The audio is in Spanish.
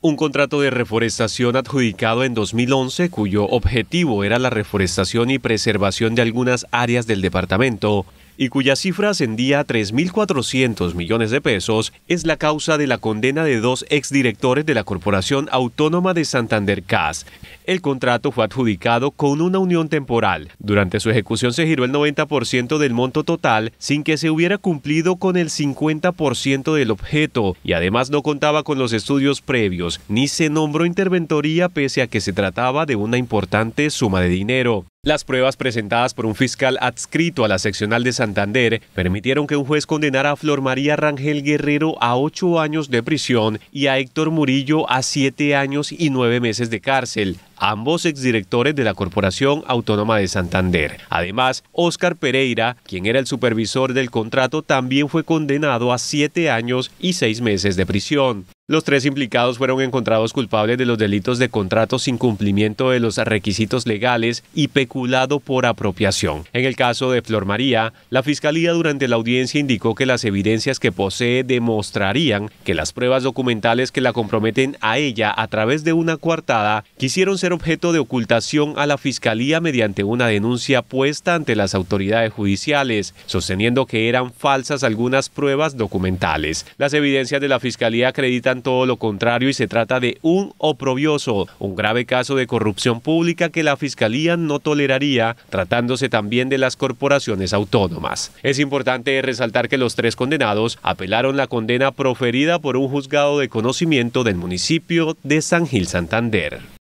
Un contrato de reforestación adjudicado en 2011 cuyo objetivo era la reforestación y preservación de algunas áreas del departamento y cuya cifra ascendía a 3.400 millones de pesos, es la causa de la condena de dos exdirectores de la Corporación Autónoma de Santander CAS. El contrato fue adjudicado con una unión temporal. Durante su ejecución se giró el 90% del monto total sin que se hubiera cumplido con el 50% del objeto y además no contaba con los estudios previos ni se nombró interventoría pese a que se trataba de una importante suma de dinero. Las pruebas presentadas por un fiscal adscrito a la seccional de Santander permitieron que un juez condenara a Flor María Rangel Guerrero a ocho años de prisión y a Héctor Murillo a siete años y nueve meses de cárcel, ambos exdirectores de la Corporación Autónoma de Santander. Además, Óscar Pereira, quien era el supervisor del contrato, también fue condenado a siete años y seis meses de prisión. Los tres implicados fueron encontrados culpables de los delitos de contrato sin cumplimiento de los requisitos legales y peculado por apropiación. En el caso de Flor María, la fiscalía durante la audiencia indicó que las evidencias que posee demostrarían que las pruebas documentales que la comprometen a ella a través de una coartada quisieron ser objeto de ocultación a la fiscalía mediante una denuncia puesta ante las autoridades judiciales, sosteniendo que eran falsas algunas pruebas documentales. Las evidencias de la fiscalía acreditan todo lo contrario y se trata de un oprobioso, un grave caso de corrupción pública que la Fiscalía no toleraría, tratándose también de las corporaciones autónomas. Es importante resaltar que los tres condenados apelaron la condena proferida por un juzgado de conocimiento del municipio de San Gil Santander.